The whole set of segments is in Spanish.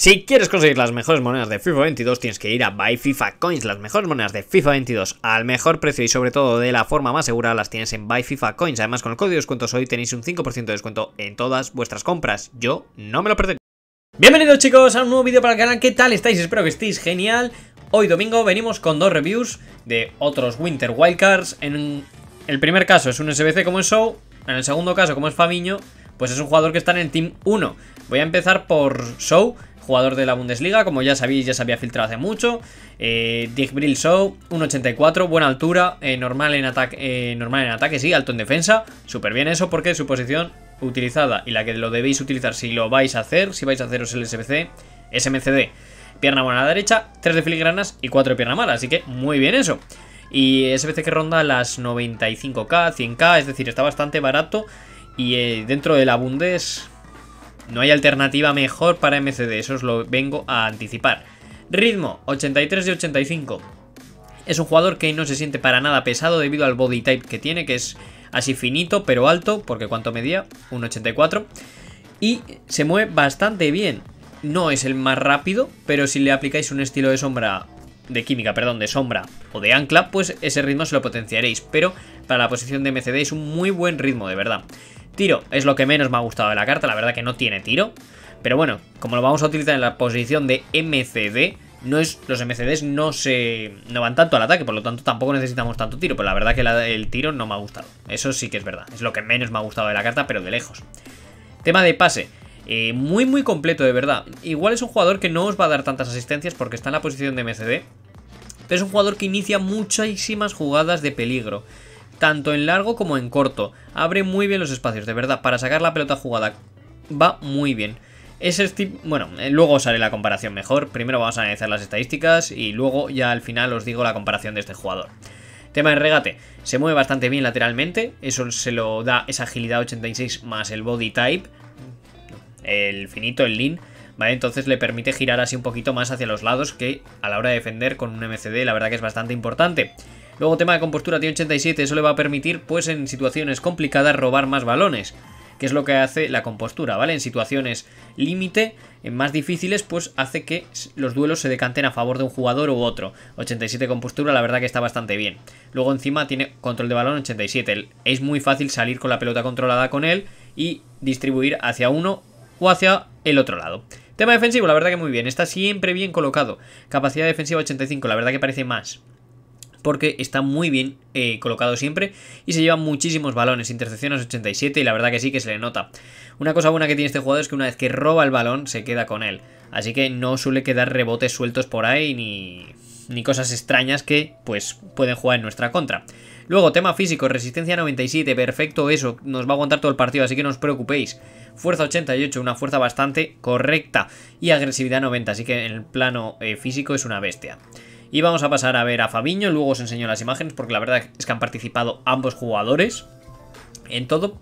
Si quieres conseguir las mejores monedas de FIFA 22 tienes que ir a Buy FIFA Coins. Las mejores monedas de FIFA 22 al mejor precio y sobre todo de la forma más segura las tienes en Buy FIFA Coins. Además con el código de descuentos hoy tenéis un 5% de descuento en todas vuestras compras. Yo no me lo perdería. Bienvenidos chicos a un nuevo vídeo para el canal. ¿Qué tal estáis? Espero que estéis genial. Hoy domingo venimos con dos reviews de otros Winter Wildcards. En el primer caso es un SBC como es Show. En el segundo caso como es Famiño, pues es un jugador que está en el Team 1. Voy a empezar por Show jugador de la Bundesliga, como ya sabéis, ya se había filtrado hace mucho. Eh, Dick Brill Show, 1.84, buena altura, eh, normal, en ataque, eh, normal en ataque, sí, alto en defensa. Súper bien eso porque su posición utilizada y la que lo debéis utilizar si lo vais a hacer, si vais a haceros el SBC, SMCD. Pierna buena a la derecha, 3 de filigranas y 4 de pierna mala, así que muy bien eso. Y SBC que ronda las 95k, 100k, es decir, está bastante barato. Y dentro de la Bundes, no hay alternativa mejor para MCD, eso os lo vengo a anticipar. Ritmo, 83 de 85. Es un jugador que no se siente para nada pesado debido al body type que tiene, que es así finito pero alto, porque ¿cuánto medía? Un 84. Y se mueve bastante bien. No es el más rápido, pero si le aplicáis un estilo de sombra de química, perdón, de sombra o de ancla, pues ese ritmo se lo potenciaréis. Pero para la posición de MCD es un muy buen ritmo, de verdad. Tiro es lo que menos me ha gustado de la carta, la verdad que no tiene tiro. Pero bueno, como lo vamos a utilizar en la posición de MCD, no es, los MCDs no se no van tanto al ataque, por lo tanto tampoco necesitamos tanto tiro, pero la verdad que el tiro no me ha gustado. Eso sí que es verdad, es lo que menos me ha gustado de la carta, pero de lejos. Tema de pase. Eh, muy muy completo de verdad. Igual es un jugador que no os va a dar tantas asistencias porque está en la posición de MCD. Pero es un jugador que inicia muchísimas jugadas de peligro tanto en largo como en corto. Abre muy bien los espacios, de verdad, para sacar la pelota jugada. Va muy bien. Es tip bueno, eh, luego os haré la comparación mejor. Primero vamos a analizar las estadísticas y luego ya al final os digo la comparación de este jugador. Tema de regate, se mueve bastante bien lateralmente, eso se lo da esa agilidad 86 más el body type, el finito, el lean, ¿vale? Entonces le permite girar así un poquito más hacia los lados que a la hora de defender con un MCD la verdad que es bastante importante. Luego tema de compostura tiene 87, eso le va a permitir pues en situaciones complicadas robar más balones que es lo que hace la compostura, ¿vale? En situaciones límite, en más difíciles, pues hace que los duelos se decanten a favor de un jugador u otro. 87 compostura, la verdad que está bastante bien. Luego encima tiene control de balón 87. Es muy fácil salir con la pelota controlada con él y distribuir hacia uno o hacia el otro lado. Tema defensivo, la verdad que muy bien, está siempre bien colocado. Capacidad defensiva 85, la verdad que parece más porque está muy bien eh, colocado siempre y se lleva muchísimos balones, intercepciones 87 y la verdad que sí que se le nota. Una cosa buena que tiene este jugador es que una vez que roba el balón se queda con él, así que no suele quedar rebotes sueltos por ahí ni, ni cosas extrañas que pues pueden jugar en nuestra contra. Luego, tema físico, resistencia 97, perfecto eso, nos va a aguantar todo el partido, así que no os preocupéis. Fuerza 88, una fuerza bastante correcta y agresividad 90, así que en el plano eh, físico es una bestia. Y vamos a pasar a ver a Fabiño, luego os enseño las imágenes porque la verdad es que han participado ambos jugadores en todo.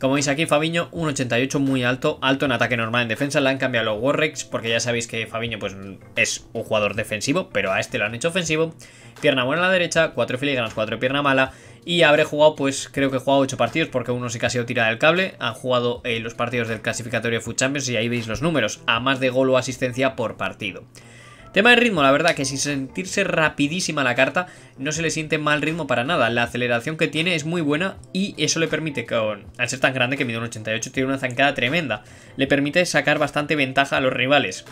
Como veis aquí, Fabiño, un 88 muy alto, alto en ataque normal, en defensa, la han cambiado los Warrex, porque ya sabéis que Fabiño pues, es un jugador defensivo, pero a este lo han hecho ofensivo. Pierna buena a la derecha, 4 filigranas, 4 pierna mala, y habré jugado, pues creo que he jugado 8 partidos, porque uno sí ha sido tirada del cable, han jugado eh, los partidos del clasificatorio de Food Champions, y ahí veis los números, a más de gol o asistencia por partido. Tema de ritmo, la verdad que sin sentirse rapidísima la carta, no se le siente mal ritmo para nada. La aceleración que tiene es muy buena y eso le permite, al ser tan grande que mide un 88, tiene una zancada tremenda. Le permite sacar bastante ventaja a los rivales.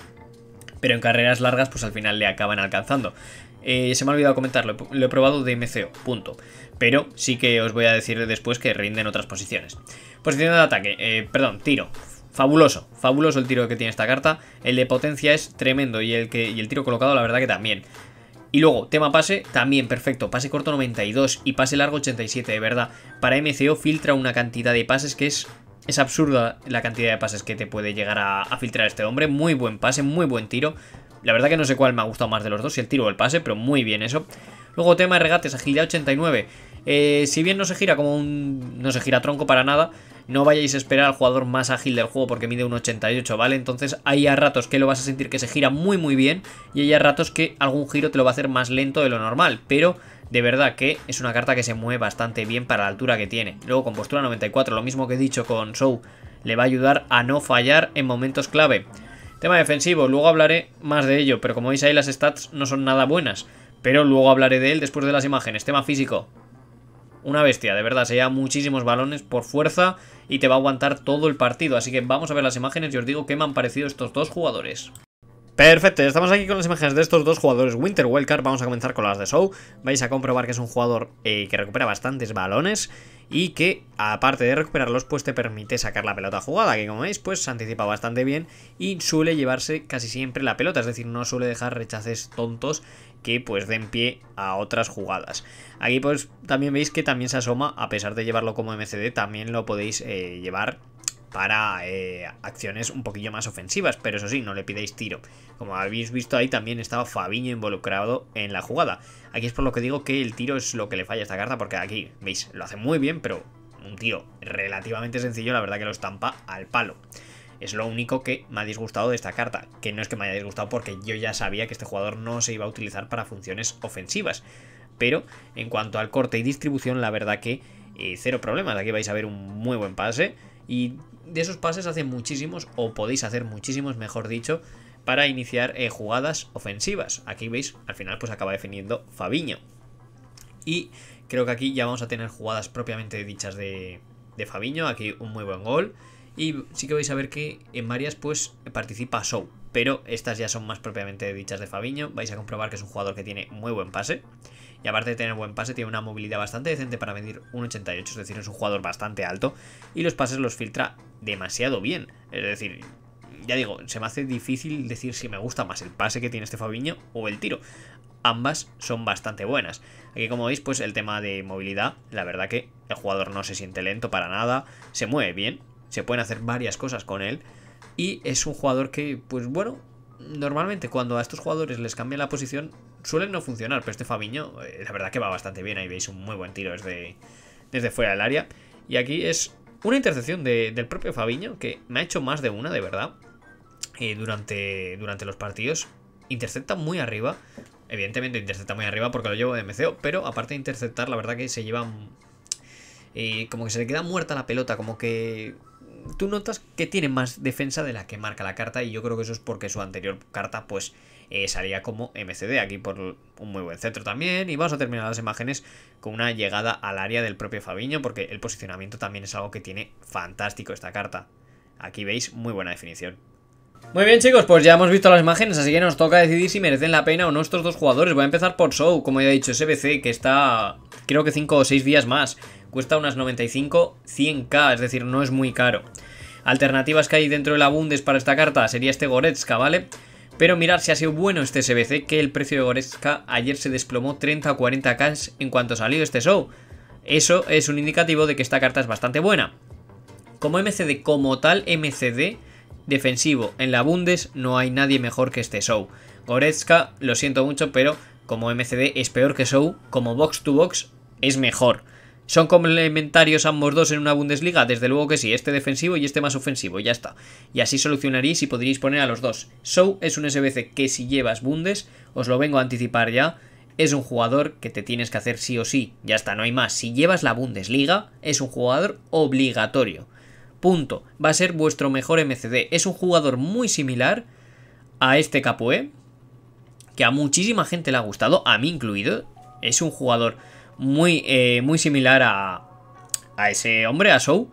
Pero en carreras largas, pues al final le acaban alcanzando. Eh, se me ha olvidado comentarlo, lo he probado de MCO, punto. Pero sí que os voy a decir después que rinden otras posiciones. Posición de ataque, eh, perdón, tiro fabuloso, fabuloso el tiro que tiene esta carta. El de potencia es tremendo y el, que, y el tiro colocado la verdad que también. Y luego, tema pase, también perfecto, pase corto 92 y pase largo 87, de verdad. Para MCO filtra una cantidad de pases que es es absurda la cantidad de pases que te puede llegar a, filtrar este hombre. Muy buen pase, muy buen tiro. La verdad que no sé cuál me ha gustado más de los dos, si el tiro o el pase, pero muy bien eso. Luego tema de regates, agilidad 89. Eh, si bien no se gira como un... no se gira tronco para nada, no vayáis a esperar al jugador más ágil del juego porque mide un 88, ¿vale? Entonces hay a ratos que lo vas a sentir que se gira muy muy bien y hay a ratos que algún giro te lo va a hacer más lento de lo normal, pero... De verdad que es una carta que se mueve bastante bien para la altura que tiene. Luego con postura 94, lo mismo que he dicho con Show, le va a ayudar a no fallar en momentos clave. Tema defensivo, luego hablaré más de ello, pero como veis ahí las stats no son nada buenas. Pero luego hablaré de él después de las imágenes. Tema físico, una bestia, de verdad, se lleva muchísimos balones por fuerza y te va a aguantar todo el partido. Así que vamos a ver las imágenes y os digo qué me han parecido estos dos jugadores. Perfecto, estamos aquí con las imágenes de estos dos jugadores Winter Wildcard, vamos a comenzar con las de Show Vais a comprobar que es un jugador eh, que recupera bastantes balones y que aparte de recuperarlos pues te permite sacar la pelota jugada que como veis pues se anticipa bastante bien y suele llevarse casi siempre la pelota es decir no suele dejar rechaces tontos que pues den pie a otras jugadas. Aquí pues también veis que también se asoma, a pesar de llevarlo como MCD, también lo podéis eh, llevar para eh, acciones un poquillo más ofensivas, pero eso sí, no le pidáis tiro. Como habéis visto ahí también estaba Fabiño involucrado en la jugada. Aquí es por lo que digo que el tiro es lo que le falla a esta carta, porque aquí, veis, lo hace muy bien, pero un tiro relativamente sencillo, la verdad que lo estampa al palo. Es lo único que me ha disgustado de esta carta, que no es que me haya disgustado porque yo ya sabía que este jugador no se iba a utilizar para funciones ofensivas. Pero en cuanto al corte y distribución, la verdad que eh, cero problemas. Aquí vais a ver un muy buen pase y de esos pases hace muchísimos, o podéis hacer muchísimos, mejor dicho, para iniciar eh, jugadas ofensivas. Aquí veis, al final pues acaba definiendo Fabiño. Y creo que aquí ya vamos a tener jugadas propiamente dichas de, de Fabiño. Aquí un muy buen gol. Y sí que vais a ver que en varias pues participa Show, pero estas ya son más propiamente dichas de Fabiño. Vais a comprobar que es un jugador que tiene muy buen pase. Y aparte de tener buen pase, tiene una movilidad bastante decente para medir un 88, es decir, es un jugador bastante alto. Y los pases los filtra demasiado bien. Es decir, ya digo, se me hace difícil decir si me gusta más el pase que tiene este Fabiño o el tiro. Ambas son bastante buenas. Aquí como veis, pues el tema de movilidad, la verdad que el jugador no se siente lento para nada, se mueve bien, se pueden hacer varias cosas con él. Y es un jugador que, pues bueno, normalmente cuando a estos jugadores les cambia la posición suelen no funcionar, pero este Fabiño, eh, la verdad que va bastante bien, ahí veis un muy buen tiro desde, desde fuera del área. Y aquí es una intercepción del propio Fabiño, que me ha hecho más de una, de verdad, eh, durante, durante los partidos. Intercepta muy arriba, evidentemente intercepta muy arriba porque lo llevo de MCO, pero aparte de interceptar, la verdad que se lleva... Eh, como que se le queda muerta la pelota, como que tú notas que tiene más defensa de la que marca la carta y yo creo que eso es porque su anterior carta pues eh, salía como MCD aquí por un muy buen centro también y vamos a terminar las imágenes con una llegada al área del propio Fabiño porque el posicionamiento también es algo que tiene fantástico esta carta. Aquí veis muy buena definición. Muy bien chicos, pues ya hemos visto las imágenes, así que nos toca decidir si merecen la pena o no estos dos jugadores. Voy a empezar por Show, como ya he dicho, SBC, que está creo que 5 o 6 días más cuesta unas 95, 100k, es decir, no es muy caro. Alternativas que hay dentro de la Bundes para esta carta sería este Goretzka, ¿vale? Pero mirar si ha sido bueno este SBC, que el precio de Goretzka ayer se desplomó 30 40k en cuanto salió este show. Eso es un indicativo de que esta carta es bastante buena. Como MCD, como tal MCD defensivo en la Bundes, no hay nadie mejor que este show. Goretzka, lo siento mucho, pero como MCD es peor que show, como box to box es mejor. ¿Son complementarios ambos dos en una Bundesliga? Desde luego que sí, este defensivo y este más ofensivo, ya está. Y así solucionaréis y podríais poner a los dos. Show es un SBC que si llevas Bundes, os lo vengo a anticipar ya, es un jugador que te tienes que hacer sí o sí, ya está, no hay más. Si llevas la Bundesliga, es un jugador obligatorio. Punto. Va a ser vuestro mejor MCD. Es un jugador muy similar a este Capoe, que a muchísima gente le ha gustado, a mí incluido. Es un jugador muy, eh, muy similar a, ese hombre, a Show,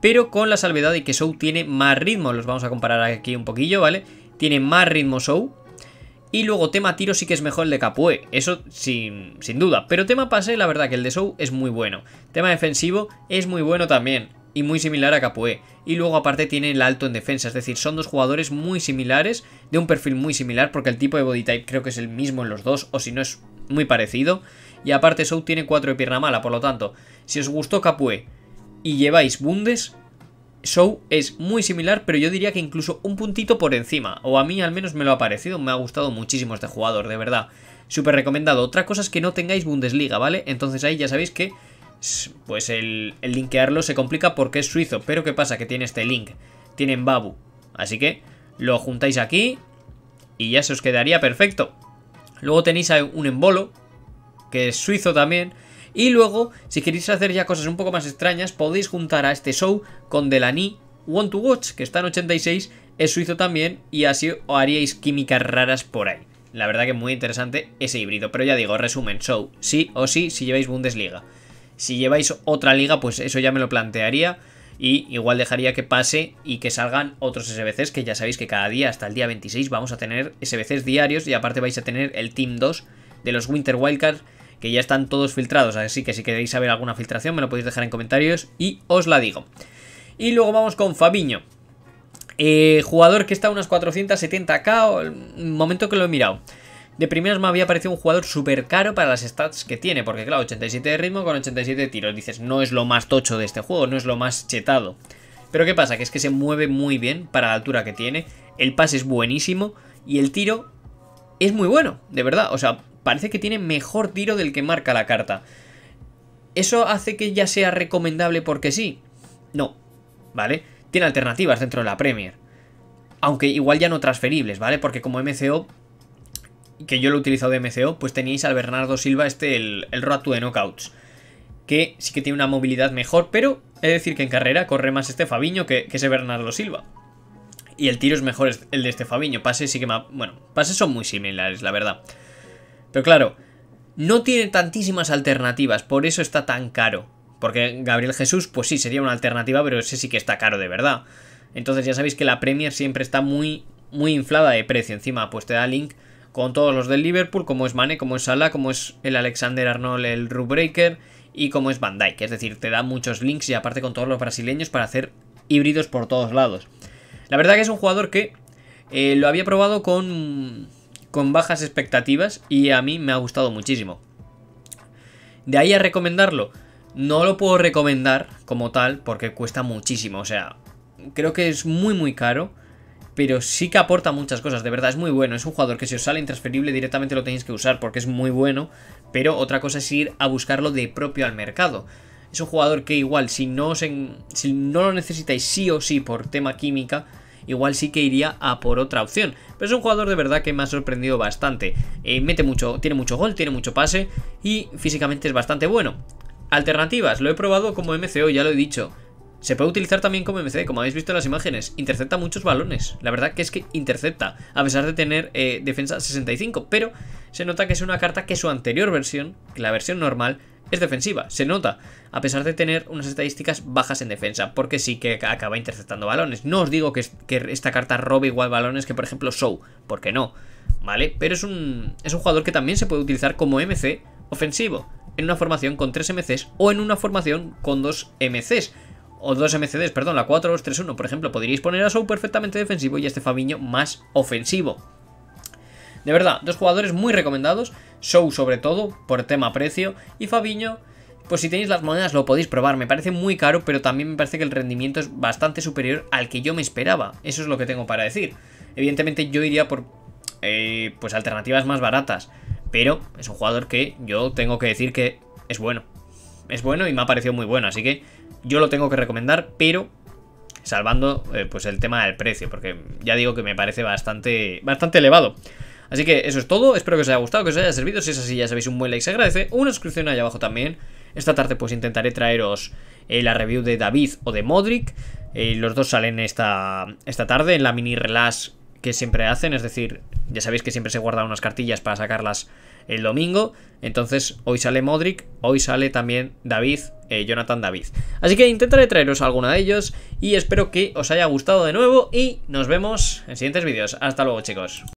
pero con la salvedad de que Show tiene más ritmo. Los vamos a comparar aquí un poquillo, ¿vale? Tiene más ritmo Show. Y luego tema tiro sí que es mejor el de Capoe, eso sin, sin duda. Pero tema pase, la verdad que el de Show es muy bueno. Tema defensivo es muy bueno también y muy similar a Capoe. Y luego aparte tiene el alto en defensa, es decir, son dos jugadores muy similares, de un perfil muy similar, porque el tipo de body type creo que es el mismo en los dos, o si no es muy parecido. Y aparte Show tiene 4 de pierna mala, por lo tanto, si os gustó Capue y lleváis Bundes, Show es muy similar, pero yo diría que incluso un puntito por encima, o a mí al menos me lo ha parecido, me ha gustado muchísimo este jugador, de verdad. Súper recomendado. Otra cosa es que no tengáis Bundesliga, ¿vale? Entonces ahí ya sabéis que pues el, el linkearlo se complica porque es suizo, pero ¿qué pasa? Que tiene este link, tienen Babu. Así que lo juntáis aquí y ya se os quedaría perfecto. Luego tenéis un embolo, que es suizo también. Y luego, si queréis hacer ya cosas un poco más extrañas, podéis juntar a este show con Delany Want to Watch, que está en 86, es suizo también, y así haríais químicas raras por ahí. La verdad que es muy interesante ese híbrido. Pero ya digo, resumen, show, sí o sí, si lleváis Bundesliga. Si lleváis otra liga, pues eso ya me lo plantearía. Y igual dejaría que pase y que salgan otros SBCs, que ya sabéis que cada día, hasta el día 26, vamos a tener SBCs diarios y aparte vais a tener el Team 2 de los Winter Wildcard que ya están todos filtrados, así que si queréis saber alguna filtración me lo podéis dejar en comentarios y os la digo. Y luego vamos con Fabiño. Eh, jugador que está a unas 470k, el momento que lo he mirado. De primeras me había parecido un jugador súper caro para las stats que tiene, porque claro, 87 de ritmo con 87 de tiros. Dices, no es lo más tocho de este juego, no es lo más chetado. Pero ¿qué pasa? Que es que se mueve muy bien para la altura que tiene, el pase es buenísimo y el tiro es muy bueno, de verdad. O sea, parece que tiene mejor tiro del que marca la carta. ¿Eso hace que ya sea recomendable porque sí? No, ¿vale? Tiene alternativas dentro de la Premier. Aunque igual ya no transferibles, ¿vale? Porque como MCO, que yo lo he utilizado de MCO, pues teníais al Bernardo Silva este, el, el de Knockouts. Que sí que tiene una movilidad mejor, pero es decir que en carrera corre más este Fabiño que, ese Bernardo Silva. Y el tiro es mejor el de este Fabiño. Pases sí que me Bueno, pases son muy similares, la verdad. Pero claro, no tiene tantísimas alternativas, por eso está tan caro. Porque Gabriel Jesús, pues sí, sería una alternativa, pero ese sí que está caro de verdad. Entonces ya sabéis que la Premier siempre está muy, muy inflada de precio. Encima, pues te da link con todos los del Liverpool, como es Mane, como es Sala, como es el Alexander Arnold, el Rubreaker y como es Van Dijk. Es decir, te da muchos links y aparte con todos los brasileños para hacer híbridos por todos lados. La verdad que es un jugador que eh, lo había probado con con bajas expectativas y a mí me ha gustado muchísimo. De ahí a recomendarlo, no lo puedo recomendar como tal porque cuesta muchísimo, o sea, creo que es muy muy caro, pero sí que aporta muchas cosas, de verdad es muy bueno, es un jugador que si os sale intransferible directamente lo tenéis que usar porque es muy bueno, pero otra cosa es ir a buscarlo de propio al mercado. Es un jugador que igual si no, os en, si no lo necesitáis sí o sí por tema química, igual sí que iría a por otra opción. Pero es un jugador de verdad que me ha sorprendido bastante. Eh, mete mucho, tiene mucho gol, tiene mucho pase y físicamente es bastante bueno. Alternativas, lo he probado como MCO, ya lo he dicho. Se puede utilizar también como MC, como habéis visto en las imágenes. Intercepta muchos balones. La verdad que es que intercepta, a pesar de tener eh, defensa 65. Pero se nota que es una carta que su anterior versión, la versión normal, es defensiva, se nota, a pesar de tener unas estadísticas bajas en defensa, porque sí que acaba interceptando balones. No os digo que, que esta carta robe igual balones que, por ejemplo, Show, porque no, ¿vale? Pero es un, es un jugador que también se puede utilizar como MC ofensivo, en una formación con 3 MCs o en una formación con 2 MCs. O 2 MCDs, perdón, la 4-2-3-1, por ejemplo, podríais poner a Show perfectamente defensivo y a este Fabiño más ofensivo. De verdad, dos jugadores muy recomendados, Show sobre todo, por tema precio, y Fabiño, pues si tenéis las monedas lo podéis probar, me parece muy caro, pero también me parece que el rendimiento es bastante superior al que yo me esperaba, eso es lo que tengo para decir. Evidentemente yo iría por eh, pues alternativas más baratas, pero es un jugador que yo tengo que decir que es bueno. Es bueno y me ha parecido muy bueno, así que yo lo tengo que recomendar, pero salvando eh, pues el tema del precio, porque ya digo que me parece bastante, bastante elevado. Así que eso es todo, espero que os haya gustado, que os haya servido, si es así ya sabéis un buen like se agradece, una suscripción ahí abajo también. Esta tarde pues intentaré traeros eh, la review de David o de Modric, eh, los dos salen esta, esta tarde en la mini relax que siempre hacen, es decir, ya sabéis que siempre se guardan unas cartillas para sacarlas el domingo. Entonces, hoy sale Modric, hoy sale también David, eh, Jonathan David. Así que intentaré traeros alguna de ellos y espero que os haya gustado de nuevo y nos vemos en siguientes vídeos. Hasta luego, chicos.